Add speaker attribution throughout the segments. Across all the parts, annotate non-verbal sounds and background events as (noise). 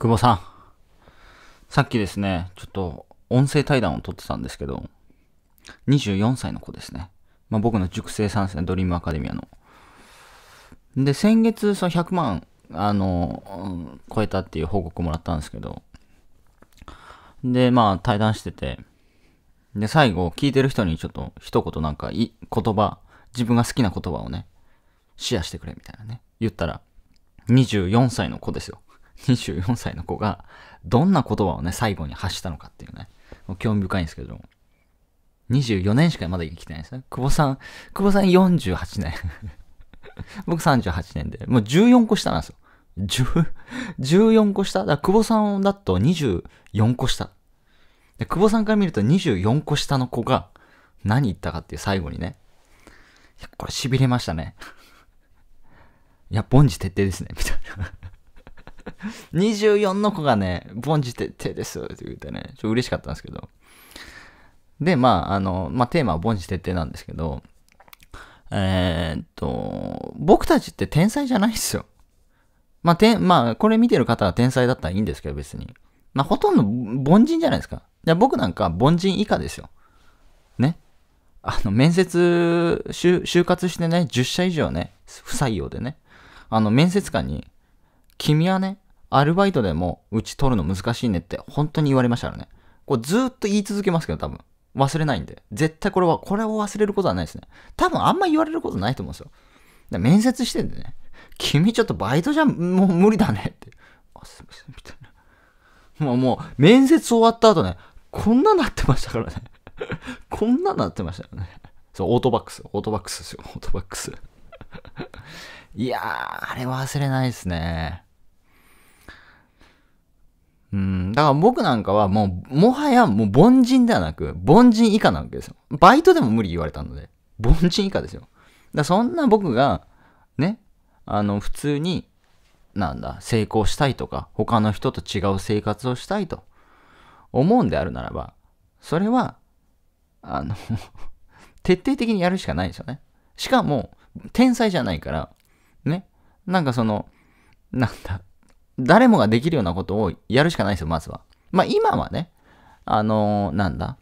Speaker 1: 久保さん。さっきですね、ちょっと音声対談を撮ってたんですけど、24歳の子ですね。まあ、僕の熟成参戦、ドリームアカデミアの。で、先月、その100万、あの、超えたっていう報告もらったんですけど、で、まあ、対談してて、で、最後、聞いてる人にちょっと一言なんかい、言葉、自分が好きな言葉をね、シェアしてくれみたいなね、言ったら、24歳の子ですよ。24歳の子が、どんな言葉をね、最後に発したのかっていうね、う興味深いんですけど、24年しかまだ生きてないですね。久保さん、久保さん48年 (laughs) 僕38年で、もう14個下なんですよ。10 14個下だ久保さんだと24個下。で、久保さんから見ると24個下の子が何言ったかっていう最後にね。これ痺れましたね。いや、凡事徹底ですね、みたいな24 (laughs) の子がね、凡事徹底ですって言ってね、ちょっと嬉しかったんですけど。で、まあ、あの、まあ、テーマは凡事徹底なんですけど、えー、っと、僕たちって天才じゃないっすよ。まあ、てまあ、これ見てる方は天才だったらいいんですけど、別に。まあ、ほとんど凡人じゃないですか。じゃ僕なんか凡人以下ですよ。ね。あの、面接、就活してね、10社以上ね、不採用でね、あの、面接官に、君はね、アルバイトでもうち取るの難しいねって本当に言われましたからね。これずっと言い続けますけど、多分。忘れないんで。絶対これは、これを忘れることはないですね。多分あんま言われることないと思うんですよ。面接してんでね。君ちょっとバイトじゃもう無理だねって。あ、すません、みたいな。もう、もう、面接終わった後ね、こんななってましたからね。こんななってましたよね。そう、オートバックス。オートバックスですよ、オートバックス。いやー、あれ忘れないですね。うん、だから僕なんかはもう、もはやもう凡人ではなく、凡人以下なわけですよ。バイトでも無理言われたので、凡人以下ですよ。だそんな僕が、ね、あの、普通に、なんだ、成功したいとか、他の人と違う生活をしたいと思うんであるならば、それは、あの (laughs) 徹底的にやるしかないですよね。しかも、天才じゃないから、ね、なんかその、なんだ、誰もができるようなことをやるしかないですよ、まずは。まあ今はね、あのー、なんだ、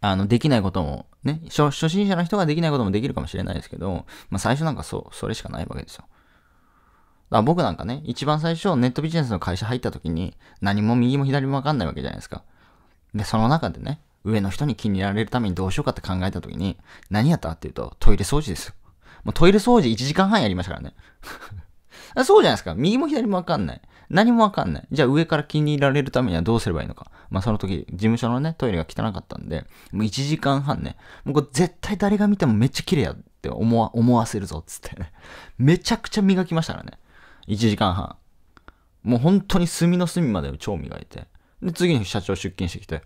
Speaker 1: あの、できないことも、ね初、初心者の人ができないこともできるかもしれないですけど、まあ最初なんかそう、それしかないわけですよ。だから僕なんかね、一番最初ネットビジネスの会社入った時に何も右も左もわかんないわけじゃないですか。で、その中でね、上の人に気に入られるためにどうしようかって考えた時に何やったっていうとトイレ掃除ですよ。もうトイレ掃除1時間半やりましたからね。そうじゃないですか。右も左もわかんない。何もわかんない。じゃあ上から気に入られるためにはどうすればいいのか。まあその時、事務所のね、トイレが汚かったんで、もう1時間半ね、もうこれ絶対誰が見てもめっちゃ綺麗やって思わ、思わせるぞっつってね。めちゃくちゃ磨きましたからね。1時間半。もう本当に隅の隅まで超磨いて。で、次に社長出勤してきて、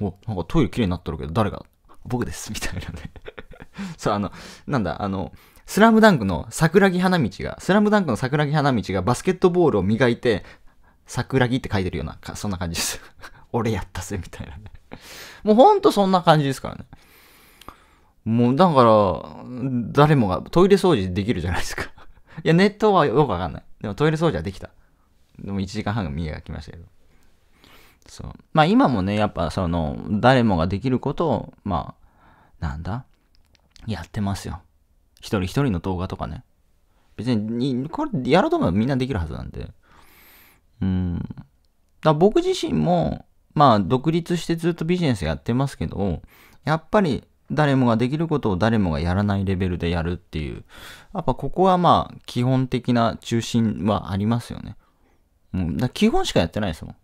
Speaker 1: お、なんかトイレ綺麗になっとるけど誰が僕です、みたいなね (laughs) そう、あの、なんだ、あの、スラムダンクの桜木花道が、スラムダンクの桜木花道がバスケットボールを磨いて、桜木って書いてるような、そんな感じです。(laughs) 俺やったぜ、みたいなね。もうほんとそんな感じですからね。もうだから、誰もがトイレ掃除できるじゃないですか。(laughs) いや、ネットはよくわかんない。でもトイレ掃除はできた。でも1時間半が見えがきましたけど。そう。まあ今もね、やっぱその、誰もができることを、まあ、なんだやってますよ。一人一人の動画とかね。別に、これやろうと思えばみんなできるはずなんで。うん。だ僕自身も、まあ、独立してずっとビジネスやってますけど、やっぱり誰もができることを誰もがやらないレベルでやるっていう、やっぱここはまあ、基本的な中心はありますよね。うん、だ基本しかやってないですもん。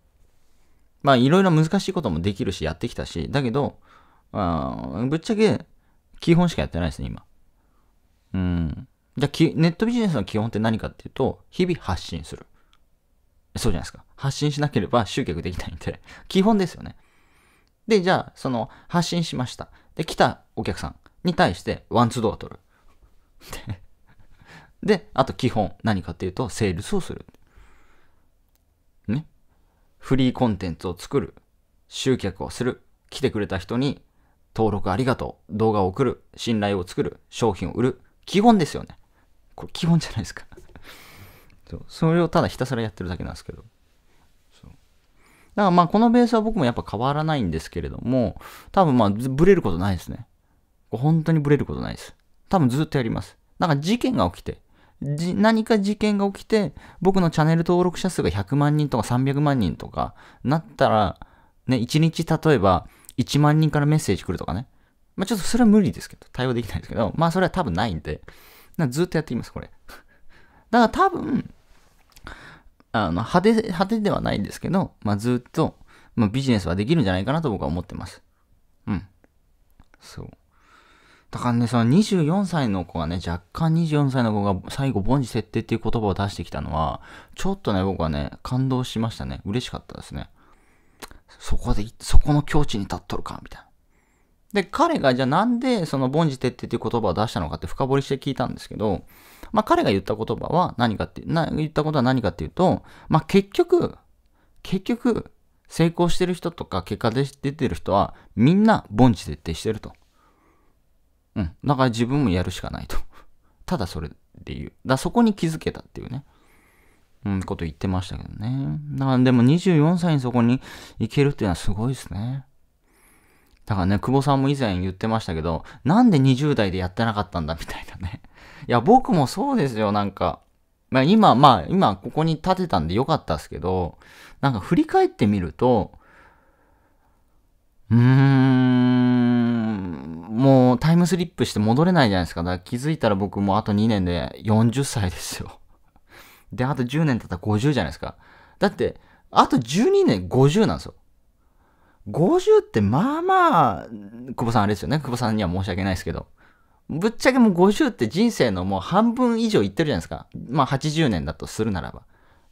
Speaker 1: まあ、いろいろ難しいこともできるし、やってきたし、だけど、あぶっちゃけ、基本しかやってないですね、今。うん。じゃあ、ネットビジネスの基本って何かっていうと、日々発信する。そうじゃないですか。発信しなければ集客できないんで、(laughs) 基本ですよね。で、じゃあ、その、発信しました。で、来たお客さんに対して、ワンツードア取る。(laughs) で、あと基本、何かっていうと、セールスをする。ね。フリーコンテンツを作る。集客をする。来てくれた人に、登録ありがとう。動画を送る。信頼を作る。商品を売る。基本ですよね。これ基本じゃないですかそうそれをただひたすらやってるだけなんですけど。そうだからまあこのベースは僕もやっぱ変わらないんですけれども、多分まあブレることないですね。本当にブレることないです。多分ずっとやります。なんか事件が起きて、何か事件が起きて、僕のチャンネル登録者数が100万人とか300万人とかなったら、ね、1日例えば1万人からメッセージ来るとかね。まあ、ちょっとそれは無理ですけど、対応できないですけど、まあそれは多分ないんで、ずっとやっていきます、これ。(laughs) だから多分、あの派手派手ではないんですけど、まあ、ずっと、まあ、ビジネスはできるんじゃないかなと僕は思ってます。うん。そう。だからね、その24歳の子がね、若干24歳の子が最後、凡事設定っていう言葉を出してきたのは、ちょっとね、僕はね、感動しましたね。嬉しかったですね。そこで、そこの境地に立っとるか、みたいな。で、彼がじゃあなんでその凡事徹底っていう言葉を出したのかって深掘りして聞いたんですけど、まあ彼が言った言葉は何かって、な言ったことは何かっていうと、まあ結局、結局、成功してる人とか結果で出てる人はみんな凡事徹底してると。うん。だから自分もやるしかないと。ただそれで言う。だそこに気づけたっていうね。うん、こと言ってましたけどね。だからでも24歳にそこに行けるっていうのはすごいですね。だからね、久保さんも以前言ってましたけど、なんで20代でやってなかったんだみたいなね。(laughs) いや、僕もそうですよ、なんか。まあ今、まあ今ここに立てたんでよかったですけど、なんか振り返ってみると、うーん、もうタイムスリップして戻れないじゃないですか。だから気づいたら僕もあと2年で40歳ですよ。で、あと10年経ったら50じゃないですか。だって、あと12年50なんですよ。50ってまあまあ、久保さんあれですよね。久保さんには申し訳ないですけど。ぶっちゃけもう50って人生のもう半分以上いってるじゃないですか。まあ80年だとするならば。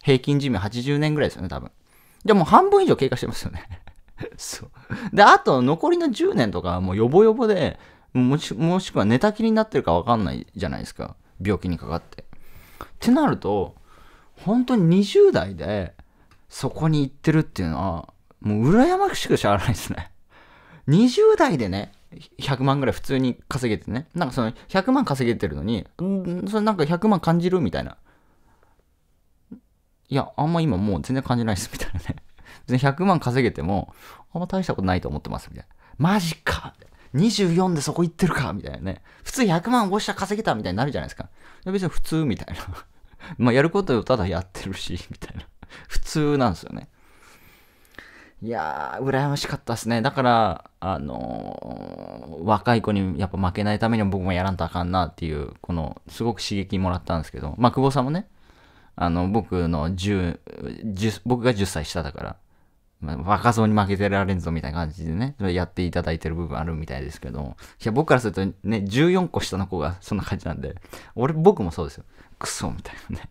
Speaker 1: 平均寿命80年ぐらいですよね、多分。じゃあもう半分以上経過してますよね。(laughs) そう。で、あと残りの10年とかはもうヨボヨボで、もしもしくは寝たきりになってるかわかんないじゃないですか。病気にかかって。ってなると、本当に20代でそこに行ってるっていうのは、もう羨ましくしゃあないですね。20代でね、100万ぐらい普通に稼げてね。なんかその100万稼げてるのに、んそれなんか100万感じるみたいな。いや、あんま今もう全然感じないですみたいなね。別に100万稼げても、あんま大したことないと思ってますみたいな。マジか !24 でそこ行ってるかみたいなね。普通100万越した稼げたみたいになるじゃないですか。別に普通みたいな。(laughs) まあやることをただやってるし、みたいな。普通なんですよね。いやー、羨ましかったですね。だから、あのー、若い子にやっぱ負けないためにも僕もやらんとあかんなっていう、この、すごく刺激もらったんですけど、まあ、久保さんもね、あの、僕の10、10僕が10歳下だから、まあ、若うに負けてられんぞみたいな感じでね、やっていただいてる部分あるみたいですけど、いや、僕からするとね、14個下の子がそんな感じなんで、俺、僕もそうですよ。クソみたいなね。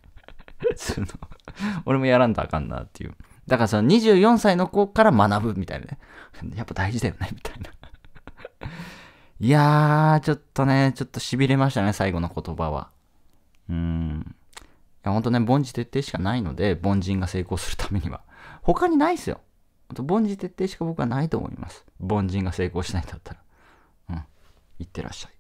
Speaker 1: (laughs) その、俺もやらんとあかんなっていう。だからその24歳の子から学ぶみたいなね。(laughs) やっぱ大事だよね、みたいな。(laughs) いやー、ちょっとね、ちょっと痺れましたね、最後の言葉は。うーん。いや、ほんとね、凡事徹底しかないので、凡人が成功するためには。他にないですよ。凡事徹底しか僕はないと思います。凡人が成功しないんだったら。うん。いってらっしゃい。